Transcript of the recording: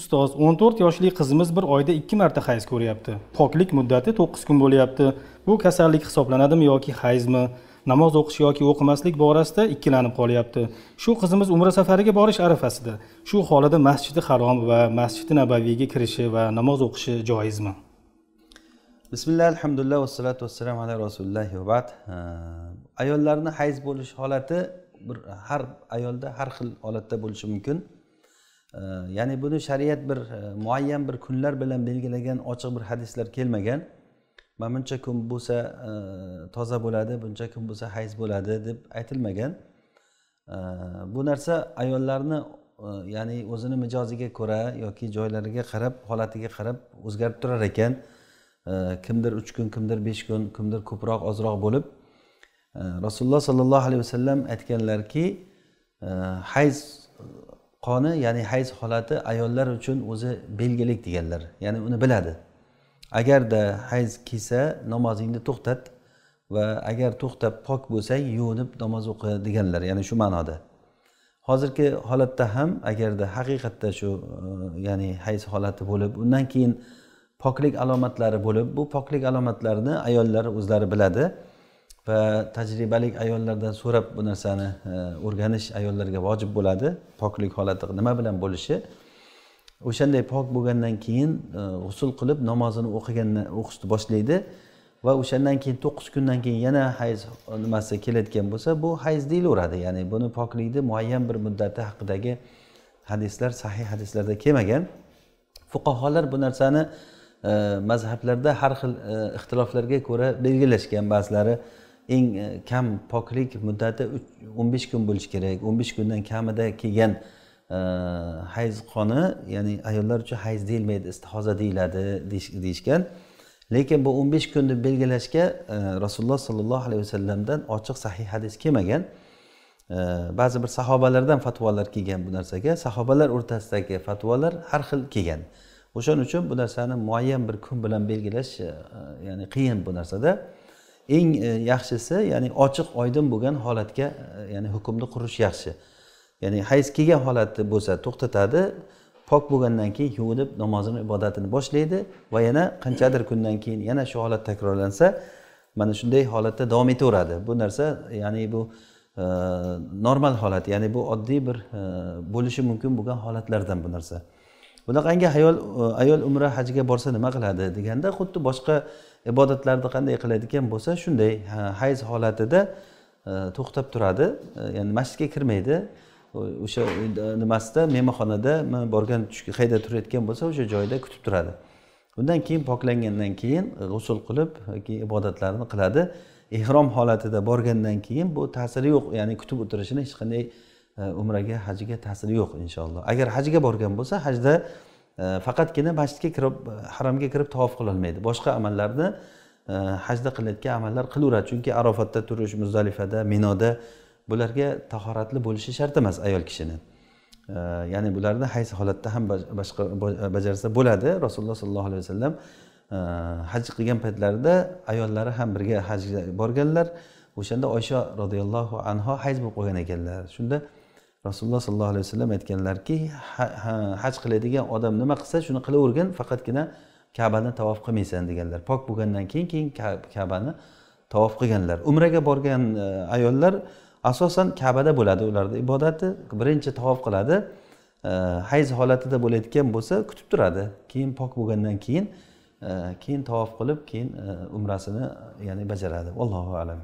ustoz 14 yoshli qizimiz bir oyda 2 marta hayz ko'ryapti poklik muddati 9 kun bo'lyapti bu kasallik hisoblanadimi yoki hayzmi namoz o'qish yoki o'qimaslik borasida ikkilanib qolyapti shu qizimiz umra safariga borish arafasida shu holida masjidi harom va masjidi nabaviyga kirishi va namoz o'qishi joizmi bismillah alhamdulillah vassalatu vassalam ala rasululloh va bad ayollarni hayz bo'lish holati bir har ayolda har xil holatda bo'lishi mumkin ya'ni buni shariat bir e, muayyan bir kunlar bilan belgilagan ochiq bir hadislar kelmagan mana buncha kun bo'lsa e, toza bo'ladi buncha kun bo'lsa hayz bo'ladi deb aytilmagan bu narsa ayollarni e, ya'ni o'zini mijoziga ko'ra yoki joylariga qarab holatiga qarab o'zgarib turar ekan kimdir uch kun kimdir besh kun kimdir ko'proq ozroq bo'lib rasululloh sollallohu alayhi vasallam aytganlarki hayz qoni ya'ni hayz holati ayollar uchun o'zi belgilik deganlar ya'ni uni biladi agarda hayz kelsa namozingni to'xtat va agar to'xtab pok bo'lsang yuvinib namoz o'qi deganlar ya'ni shu ma'noda hozirgi holatda ham agarda haqiqatda shu e, ya'ni hayz holati bo'lib undan keyin poklik alomatlari bo'lib bu poklik alomatlarini ayollar o'zlari biladi va tajribali ayollardan so'rab bu narsani e, o'rganish ayollarga vojib bo'ladi poklik holati nima bilan bo'lishi o'shanday pok bo'lgandan keyin e, g'usul qilib namozini o'qigandan o'qishni boshlaydi va o'shandan keyin to'qqiz kundan keyin yana hayz nimasi kelayotgan bo'lsa bu hayz deyilaveradi ya'ni buni poklikni muayyan bir muddati haqidagi hadislar sahih hadislarda kelmagan fuqaholar bu narsani e, mazhablarda har xil ixtiloflarga ko'ra belgilashgan ba'zilari eng e, kam poklik muddati o'n besh kun bo'lishi kerak o'n besh kundan kamida kelgan e, hayz qoni ya'ni ayollar uchun hayz deyilmaydi istihoza deyiladi deyishgan lekin bu o'n besh kunni belgilashga e, rasululloh sollallohu alayhi vasallamdan ochiq sahih hadis kelmagan ba'zi bir sahobalardan fatvolar kelgan bu narsaga sahobalar o'rtasidagi fatvolar har xil kelgan o'shaning uchun bu narsani muayyan bir kun bilan belgilash ya'ni qiyin bu narsada eng e, yaxshisi ya'ni ochiq oydin bo'lgan holatga e, ya'ni hukmni qurish yaxshi ya'ni hayz kelgan holatda bo'lsa to'xtatadi pok bo'lgandan keyin yuvinib namozini ibodatini boshlaydi va yana qanchadir kundan keyin yana shu holat takrorlansa mana shunday holatda davom etaveradi bu narsa ya'ni bu e, normal holat ya'ni bu oddiy bir e, bo'lishi mumkin bo'lgan holatlardan bu narsa bunaqangi ayol e, ayol umra hajga borsa nima qiladi deganda xuddi boshqa ibodatlarni qanday qiladigan bo'lsa shunday hayz holatida e, to'xtab turadi e, ya'ni masjidga kirmaydi o'sha nimasida mehmonxonada borgan qayerda turayotgan bo'lsa o'sha joyda kutib turadi undan keyin poklangandan keyin g'usul qilib yoki ibodatlarini qiladi ehrom holatida borgandan keyin bu ta'siri yo'q ya'ni kutib o'tirishini hech qanday E, umraga hajga ta'siri yo'q inshaalloh agar hajga borgan bo'lsa hajda e, faqatgina masjidga kirib haromga kirib tavof qilolmaydi boshqa amallarni e, hajda qilayotgan amallar qilaveradi chunki arofatda turish muzdalifada minoda bularga tahoratli bo'lishi shart emas ayol kishini ya'ni bularni hayz holatda ham boshqa bajarsa bo'ladi rasululloh sollallohu alayhi vasallam haj qilgan paytlarida ayollari ham birga hajga borganlar o'shanda oysha roziyallohu anhu hayz bo'lib qolgan ekanlar shunda rasululloh sollallohu alayhi vasallam aytganlarki haj qiladigan odam nima qilsa shuni qilavergin faqatgina kabani tavof qilmaysan deganlar pok bo'lgandan keyin keyin kabani tavof qilganlar umraga borgan e, ayollar asosan kabada bo'ladi ularni ibodati birinchi tavof qiladi e, hayz holatida bo'layotgan bo'lsa kutib turadi keyin pok bo'lgandan keyin e, keyin tavof qilib keyin umrasini ya'ni bajaradi allohu alam